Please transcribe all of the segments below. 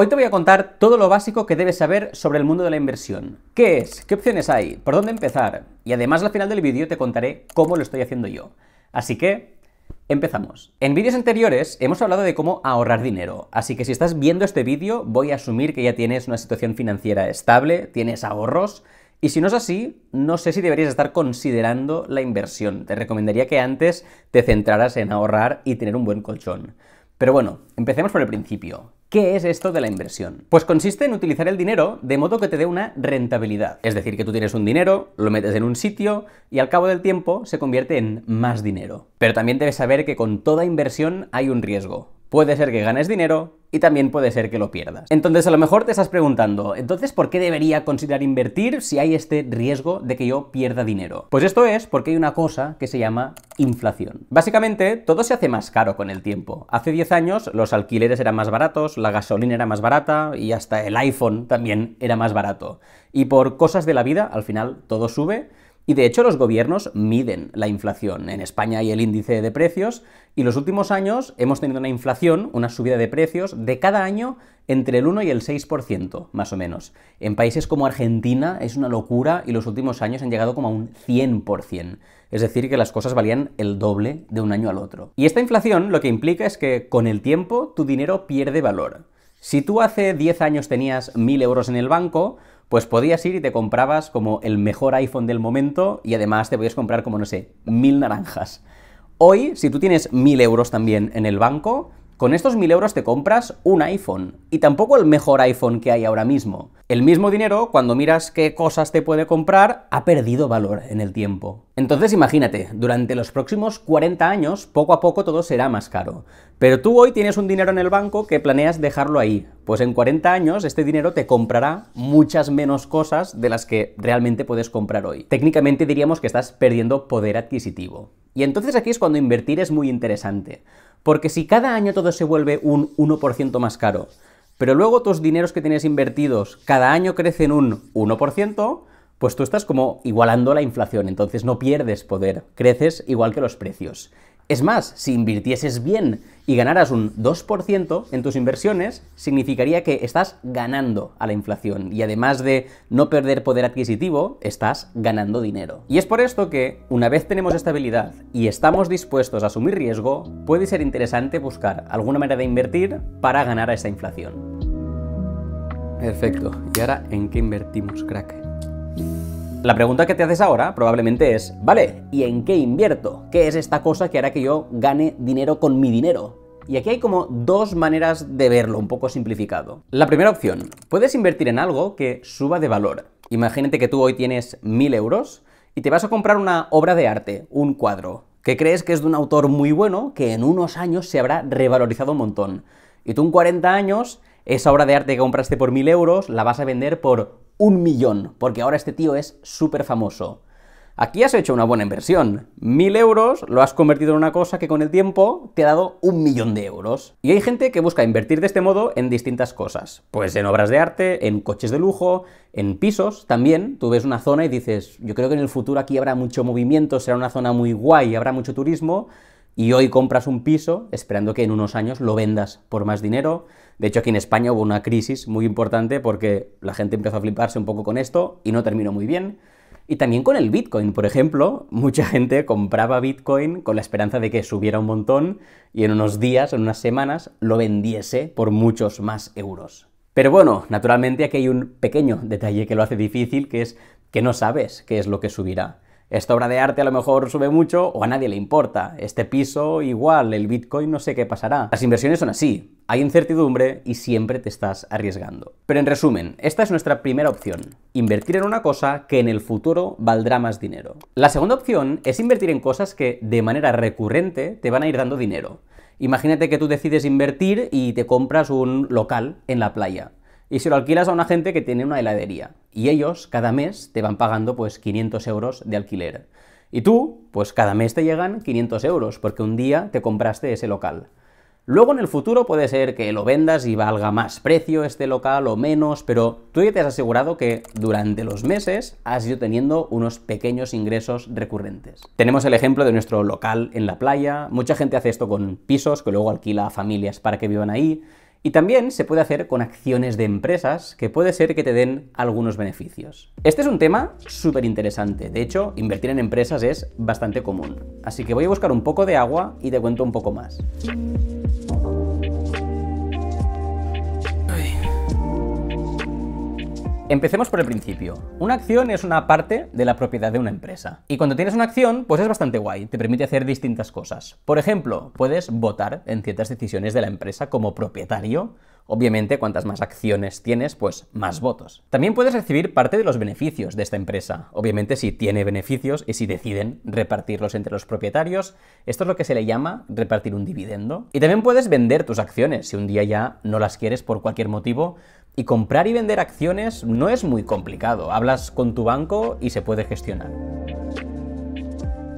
Hoy te voy a contar todo lo básico que debes saber sobre el mundo de la inversión. ¿Qué es? ¿Qué opciones hay? ¿Por dónde empezar? Y además al final del vídeo te contaré cómo lo estoy haciendo yo. Así que, empezamos. En vídeos anteriores hemos hablado de cómo ahorrar dinero, así que si estás viendo este vídeo voy a asumir que ya tienes una situación financiera estable, tienes ahorros, y si no es así, no sé si deberías estar considerando la inversión. Te recomendaría que antes te centraras en ahorrar y tener un buen colchón. Pero bueno, empecemos por el principio. ¿Qué es esto de la inversión? Pues consiste en utilizar el dinero de modo que te dé una rentabilidad. Es decir, que tú tienes un dinero, lo metes en un sitio y al cabo del tiempo se convierte en más dinero. Pero también debes saber que con toda inversión hay un riesgo. Puede ser que ganes dinero y también puede ser que lo pierdas. Entonces a lo mejor te estás preguntando, entonces ¿por qué debería considerar invertir si hay este riesgo de que yo pierda dinero? Pues esto es porque hay una cosa que se llama inflación. Básicamente todo se hace más caro con el tiempo. Hace 10 años los alquileres eran más baratos, la gasolina era más barata y hasta el iPhone también era más barato. Y por cosas de la vida al final todo sube y de hecho los gobiernos miden la inflación. En España hay el índice de precios y los últimos años hemos tenido una inflación, una subida de precios de cada año entre el 1 y el 6%, más o menos. En países como Argentina es una locura y los últimos años han llegado como a un 100%. Es decir, que las cosas valían el doble de un año al otro. Y esta inflación lo que implica es que con el tiempo tu dinero pierde valor. Si tú hace 10 años tenías 1.000 euros en el banco, pues podías ir y te comprabas como el mejor iPhone del momento y además te podías comprar como, no sé, mil naranjas. Hoy, si tú tienes mil euros también en el banco, con estos 1000 euros te compras un iPhone, y tampoco el mejor iPhone que hay ahora mismo. El mismo dinero, cuando miras qué cosas te puede comprar, ha perdido valor en el tiempo. Entonces imagínate, durante los próximos 40 años, poco a poco todo será más caro. Pero tú hoy tienes un dinero en el banco que planeas dejarlo ahí. Pues en 40 años este dinero te comprará muchas menos cosas de las que realmente puedes comprar hoy. Técnicamente diríamos que estás perdiendo poder adquisitivo. Y entonces aquí es cuando invertir es muy interesante. Porque si cada año todo se vuelve un 1% más caro, pero luego tus dineros que tienes invertidos cada año crecen un 1%, pues tú estás como igualando la inflación, entonces no pierdes poder, creces igual que los precios. Es más, si invirtieses bien y ganaras un 2% en tus inversiones, significaría que estás ganando a la inflación y además de no perder poder adquisitivo, estás ganando dinero. Y es por esto que, una vez tenemos estabilidad y estamos dispuestos a asumir riesgo, puede ser interesante buscar alguna manera de invertir para ganar a esa inflación. Perfecto. ¿Y ahora en qué invertimos, crack? La pregunta que te haces ahora probablemente es, vale, ¿y en qué invierto? ¿Qué es esta cosa que hará que yo gane dinero con mi dinero? Y aquí hay como dos maneras de verlo, un poco simplificado. La primera opción, puedes invertir en algo que suba de valor. Imagínate que tú hoy tienes 1000 euros y te vas a comprar una obra de arte, un cuadro, que crees que es de un autor muy bueno que en unos años se habrá revalorizado un montón. Y tú en 40 años, esa obra de arte que compraste por 1000 euros la vas a vender por un millón, porque ahora este tío es súper famoso. Aquí has hecho una buena inversión. Mil euros lo has convertido en una cosa que con el tiempo te ha dado un millón de euros. Y hay gente que busca invertir de este modo en distintas cosas. Pues en obras de arte, en coches de lujo, en pisos también. Tú ves una zona y dices, yo creo que en el futuro aquí habrá mucho movimiento, será una zona muy guay, habrá mucho turismo y hoy compras un piso esperando que en unos años lo vendas por más dinero. De hecho, aquí en España hubo una crisis muy importante porque la gente empezó a fliparse un poco con esto y no terminó muy bien. Y también con el Bitcoin, por ejemplo, mucha gente compraba Bitcoin con la esperanza de que subiera un montón y en unos días, en unas semanas, lo vendiese por muchos más euros. Pero bueno, naturalmente aquí hay un pequeño detalle que lo hace difícil, que es que no sabes qué es lo que subirá esta obra de arte a lo mejor sube mucho o a nadie le importa. Este piso igual, el Bitcoin no sé qué pasará. Las inversiones son así. Hay incertidumbre y siempre te estás arriesgando. Pero en resumen, esta es nuestra primera opción. Invertir en una cosa que en el futuro valdrá más dinero. La segunda opción es invertir en cosas que de manera recurrente te van a ir dando dinero. Imagínate que tú decides invertir y te compras un local en la playa y si lo alquilas a una gente que tiene una heladería. Y ellos cada mes te van pagando pues 500 euros de alquiler. Y tú, pues cada mes te llegan 500 euros porque un día te compraste ese local. Luego en el futuro puede ser que lo vendas y valga más precio este local o menos, pero tú ya te has asegurado que durante los meses has ido teniendo unos pequeños ingresos recurrentes. Tenemos el ejemplo de nuestro local en la playa, mucha gente hace esto con pisos que luego alquila a familias para que vivan ahí, y también se puede hacer con acciones de empresas que puede ser que te den algunos beneficios. Este es un tema súper interesante. De hecho, invertir en empresas es bastante común. Así que voy a buscar un poco de agua y te cuento un poco más. Empecemos por el principio. Una acción es una parte de la propiedad de una empresa. Y cuando tienes una acción, pues es bastante guay, te permite hacer distintas cosas. Por ejemplo, puedes votar en ciertas decisiones de la empresa como propietario Obviamente, cuantas más acciones tienes, pues más votos. También puedes recibir parte de los beneficios de esta empresa. Obviamente, si tiene beneficios y si deciden repartirlos entre los propietarios, esto es lo que se le llama repartir un dividendo. Y también puedes vender tus acciones. Si un día ya no las quieres por cualquier motivo, y comprar y vender acciones no es muy complicado, hablas con tu banco y se puede gestionar.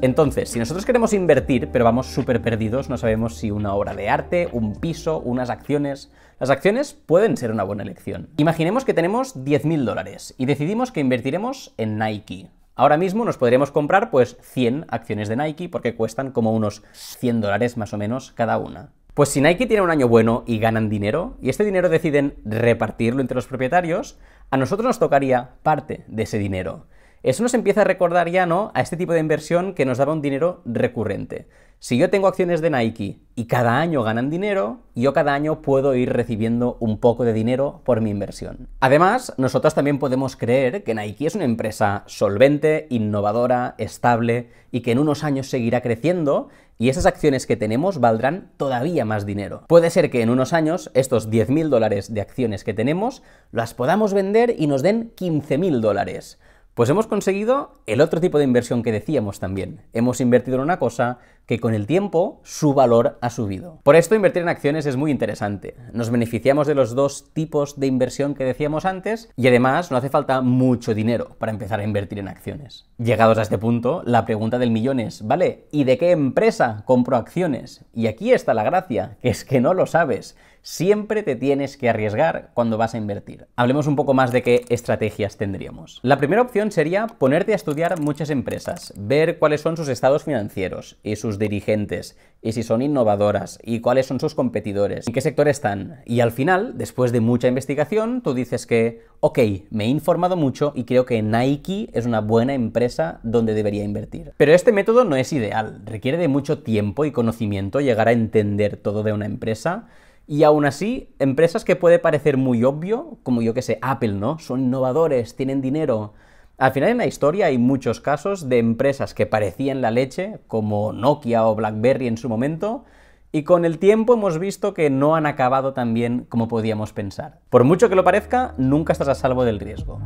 Entonces, si nosotros queremos invertir, pero vamos súper perdidos, no sabemos si una obra de arte, un piso, unas acciones... Las acciones pueden ser una buena elección. Imaginemos que tenemos 10.000 dólares y decidimos que invertiremos en Nike. Ahora mismo nos podríamos comprar pues 100 acciones de Nike porque cuestan como unos 100 dólares más o menos cada una. Pues si Nike tiene un año bueno y ganan dinero, y este dinero deciden repartirlo entre los propietarios, a nosotros nos tocaría parte de ese dinero eso nos empieza a recordar ya, ¿no?, a este tipo de inversión que nos daba un dinero recurrente. Si yo tengo acciones de Nike y cada año ganan dinero, yo cada año puedo ir recibiendo un poco de dinero por mi inversión. Además, nosotros también podemos creer que Nike es una empresa solvente, innovadora, estable y que en unos años seguirá creciendo y esas acciones que tenemos valdrán todavía más dinero. Puede ser que en unos años estos 10.000 dólares de acciones que tenemos las podamos vender y nos den 15.000 dólares. Pues hemos conseguido el otro tipo de inversión que decíamos también. Hemos invertido en una cosa, que con el tiempo su valor ha subido. Por esto invertir en acciones es muy interesante. Nos beneficiamos de los dos tipos de inversión que decíamos antes y además no hace falta mucho dinero para empezar a invertir en acciones. Llegados a este punto, la pregunta del millón es, ¿vale? ¿Y de qué empresa compro acciones? Y aquí está la gracia, que es que no lo sabes. Siempre te tienes que arriesgar cuando vas a invertir. Hablemos un poco más de qué estrategias tendríamos. La primera opción sería ponerte a estudiar muchas empresas, ver cuáles son sus estados financieros y sus dirigentes y si son innovadoras y cuáles son sus competidores, y qué sector están. Y al final, después de mucha investigación, tú dices que, ok, me he informado mucho y creo que Nike es una buena empresa donde debería invertir. Pero este método no es ideal, requiere de mucho tiempo y conocimiento llegar a entender todo de una empresa. Y aún así, empresas que puede parecer muy obvio, como yo que sé, Apple, ¿no? Son innovadores, tienen dinero, al final en la historia hay muchos casos de empresas que parecían la leche, como Nokia o BlackBerry en su momento, y con el tiempo hemos visto que no han acabado tan bien como podíamos pensar. Por mucho que lo parezca, nunca estás a salvo del riesgo.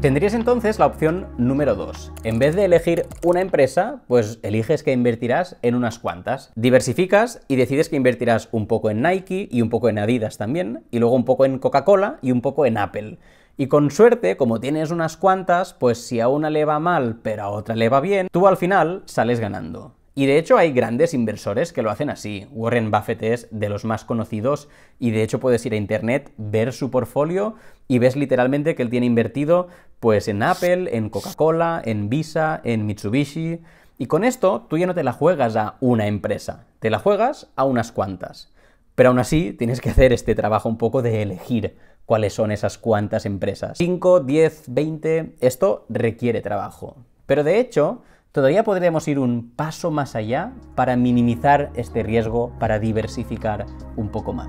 Tendrías entonces la opción número 2. En vez de elegir una empresa, pues eliges que invertirás en unas cuantas. Diversificas y decides que invertirás un poco en Nike y un poco en Adidas también, y luego un poco en Coca-Cola y un poco en Apple. Y con suerte, como tienes unas cuantas, pues si a una le va mal pero a otra le va bien, tú al final sales ganando. Y de hecho hay grandes inversores que lo hacen así. Warren Buffett es de los más conocidos y de hecho puedes ir a internet, ver su portfolio y ves literalmente que él tiene invertido pues en Apple, en Coca-Cola, en Visa, en Mitsubishi. Y con esto tú ya no te la juegas a una empresa, te la juegas a unas cuantas. Pero aún así tienes que hacer este trabajo un poco de elegir cuáles son esas cuantas empresas. 5, 10, 20, esto requiere trabajo. Pero de hecho, Todavía podríamos ir un paso más allá para minimizar este riesgo, para diversificar un poco más.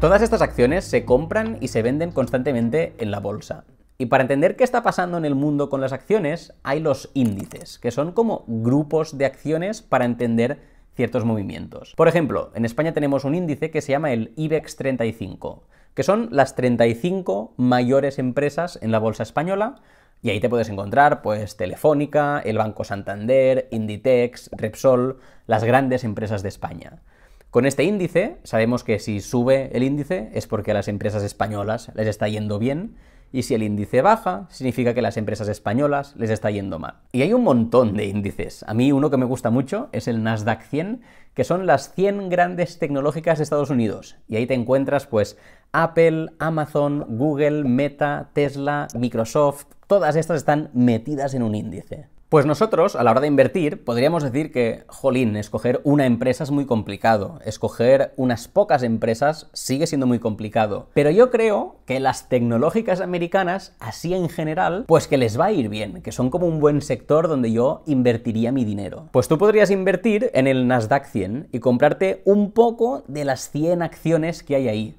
Todas estas acciones se compran y se venden constantemente en la bolsa. Y para entender qué está pasando en el mundo con las acciones, hay los índices, que son como grupos de acciones para entender ciertos movimientos. Por ejemplo, en España tenemos un índice que se llama el IBEX 35, que son las 35 mayores empresas en la bolsa española, y ahí te puedes encontrar, pues, Telefónica, el Banco Santander, Inditex, Repsol, las grandes empresas de España. Con este índice, sabemos que si sube el índice es porque a las empresas españolas les está yendo bien, y si el índice baja, significa que a las empresas españolas les está yendo mal. Y hay un montón de índices. A mí uno que me gusta mucho es el Nasdaq 100, que son las 100 grandes tecnológicas de Estados Unidos. Y ahí te encuentras pues Apple, Amazon, Google, Meta, Tesla, Microsoft, Todas estas están metidas en un índice. Pues nosotros, a la hora de invertir, podríamos decir que, jolín, escoger una empresa es muy complicado, escoger unas pocas empresas sigue siendo muy complicado, pero yo creo que las tecnológicas americanas, así en general, pues que les va a ir bien, que son como un buen sector donde yo invertiría mi dinero. Pues tú podrías invertir en el Nasdaq 100 y comprarte un poco de las 100 acciones que hay ahí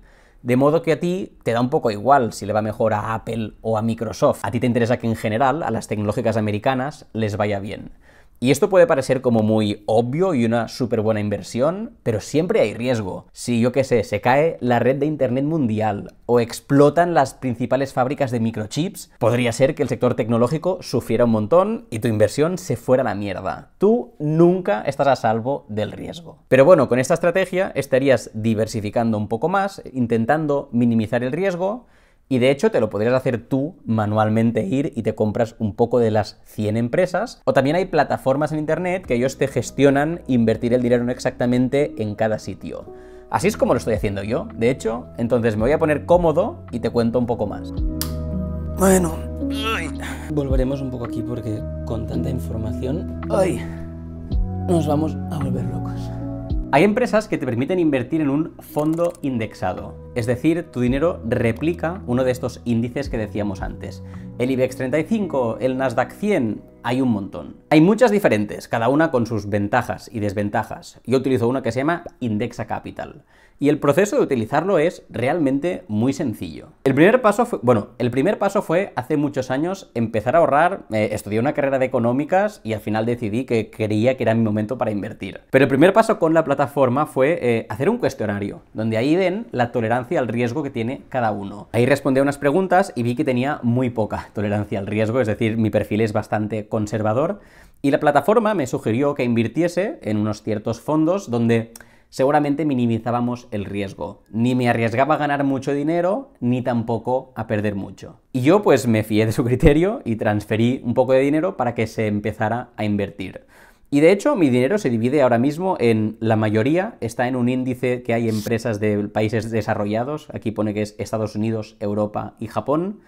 de modo que a ti te da un poco igual si le va mejor a Apple o a Microsoft. A ti te interesa que en general a las tecnológicas americanas les vaya bien. Y esto puede parecer como muy obvio y una súper buena inversión, pero siempre hay riesgo. Si yo qué sé, se cae la red de Internet mundial o explotan las principales fábricas de microchips, podría ser que el sector tecnológico sufriera un montón y tu inversión se fuera a la mierda. Tú nunca estás a salvo del riesgo. Pero bueno, con esta estrategia estarías diversificando un poco más, intentando minimizar el riesgo, y de hecho te lo podrías hacer tú manualmente ir y te compras un poco de las 100 empresas. O también hay plataformas en Internet que ellos te gestionan invertir el dinero exactamente en cada sitio. Así es como lo estoy haciendo yo, de hecho. Entonces me voy a poner cómodo y te cuento un poco más. Bueno, volveremos un poco aquí porque con tanta información ay, nos vamos a volver locos. Hay empresas que te permiten invertir en un fondo indexado. Es decir, tu dinero replica uno de estos índices que decíamos antes. El IBEX 35, el Nasdaq 100, hay un montón. Hay muchas diferentes, cada una con sus ventajas y desventajas. Yo utilizo una que se llama Indexa Capital. Y el proceso de utilizarlo es realmente muy sencillo. El primer paso fue, bueno, el primer paso fue hace muchos años empezar a ahorrar, eh, estudié una carrera de económicas y al final decidí que creía que era mi momento para invertir. Pero el primer paso con la plataforma fue eh, hacer un cuestionario, donde ahí ven la tolerancia al riesgo que tiene cada uno. Ahí respondí a unas preguntas y vi que tenía muy poca tolerancia al riesgo, es decir, mi perfil es bastante conservador y la plataforma me sugirió que invirtiese en unos ciertos fondos donde seguramente minimizábamos el riesgo. Ni me arriesgaba a ganar mucho dinero, ni tampoco a perder mucho. Y yo pues me fié de su criterio y transferí un poco de dinero para que se empezara a invertir. Y de hecho, mi dinero se divide ahora mismo en la mayoría, está en un índice que hay empresas de países desarrollados, aquí pone que es Estados Unidos, Europa y Japón.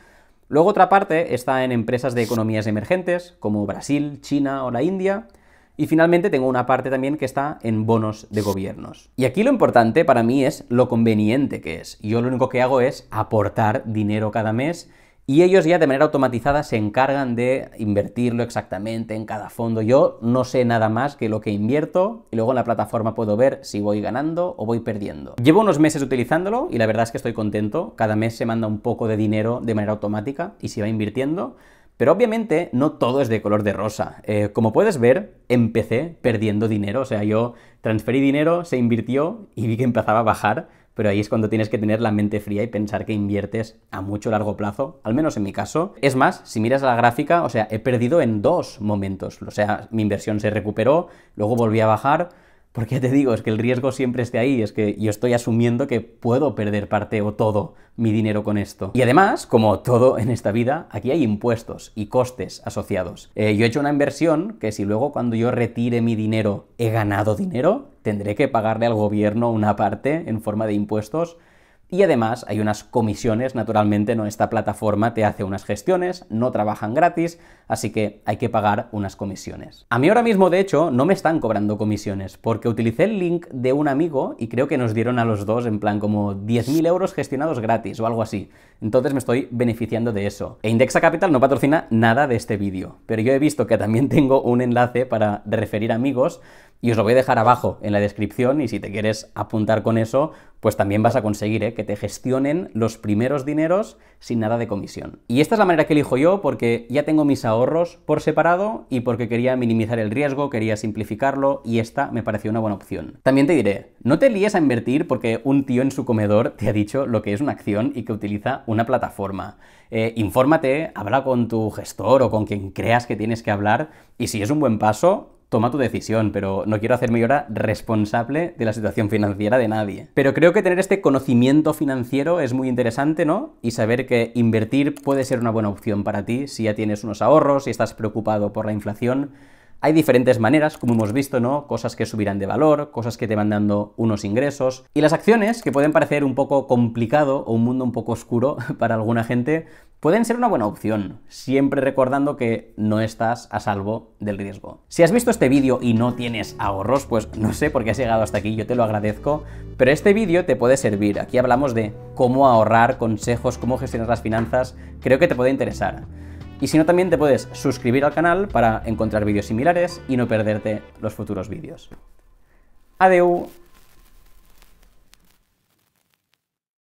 Luego otra parte está en empresas de economías emergentes, como Brasil, China o la India. Y finalmente tengo una parte también que está en bonos de gobiernos. Y aquí lo importante para mí es lo conveniente que es. Yo lo único que hago es aportar dinero cada mes y ellos ya de manera automatizada se encargan de invertirlo exactamente en cada fondo. Yo no sé nada más que lo que invierto y luego en la plataforma puedo ver si voy ganando o voy perdiendo. Llevo unos meses utilizándolo y la verdad es que estoy contento. Cada mes se manda un poco de dinero de manera automática y se va invirtiendo. Pero obviamente no todo es de color de rosa. Eh, como puedes ver, empecé perdiendo dinero. O sea, yo transferí dinero, se invirtió y vi que empezaba a bajar pero ahí es cuando tienes que tener la mente fría y pensar que inviertes a mucho largo plazo, al menos en mi caso. Es más, si miras la gráfica, o sea, he perdido en dos momentos, o sea, mi inversión se recuperó, luego volví a bajar, porque te digo, es que el riesgo siempre esté ahí, es que yo estoy asumiendo que puedo perder parte o todo mi dinero con esto. Y además, como todo en esta vida, aquí hay impuestos y costes asociados. Eh, yo he hecho una inversión que si luego cuando yo retire mi dinero he ganado dinero, tendré que pagarle al gobierno una parte en forma de impuestos y además hay unas comisiones, naturalmente, ¿no? Esta plataforma te hace unas gestiones, no trabajan gratis, así que hay que pagar unas comisiones. A mí ahora mismo, de hecho, no me están cobrando comisiones, porque utilicé el link de un amigo y creo que nos dieron a los dos en plan como 10.000 euros gestionados gratis o algo así. Entonces me estoy beneficiando de eso. E Indexa Capital no patrocina nada de este vídeo, pero yo he visto que también tengo un enlace para referir amigos y os lo voy a dejar abajo en la descripción y si te quieres apuntar con eso, pues también vas a conseguir eh, que te gestionen los primeros dineros sin nada de comisión. Y esta es la manera que elijo yo porque ya tengo mis ahorros por separado y porque quería minimizar el riesgo, quería simplificarlo y esta me pareció una buena opción. También te diré, no te líes a invertir porque un tío en su comedor te ha dicho lo que es una acción y que utiliza una plataforma. Eh, infórmate, habla con tu gestor o con quien creas que tienes que hablar y si es un buen paso, toma tu decisión, pero no quiero hacerme ahora responsable de la situación financiera de nadie. Pero creo que tener este conocimiento financiero es muy interesante, ¿no? Y saber que invertir puede ser una buena opción para ti si ya tienes unos ahorros, si estás preocupado por la inflación hay diferentes maneras, como hemos visto, ¿no? Cosas que subirán de valor, cosas que te van dando unos ingresos. Y las acciones, que pueden parecer un poco complicado o un mundo un poco oscuro para alguna gente, pueden ser una buena opción, siempre recordando que no estás a salvo del riesgo. Si has visto este vídeo y no tienes ahorros, pues no sé por qué has llegado hasta aquí, yo te lo agradezco, pero este vídeo te puede servir. Aquí hablamos de cómo ahorrar, consejos, cómo gestionar las finanzas, creo que te puede interesar. Y si no, también te puedes suscribir al canal para encontrar vídeos similares y no perderte los futuros vídeos. Adeu.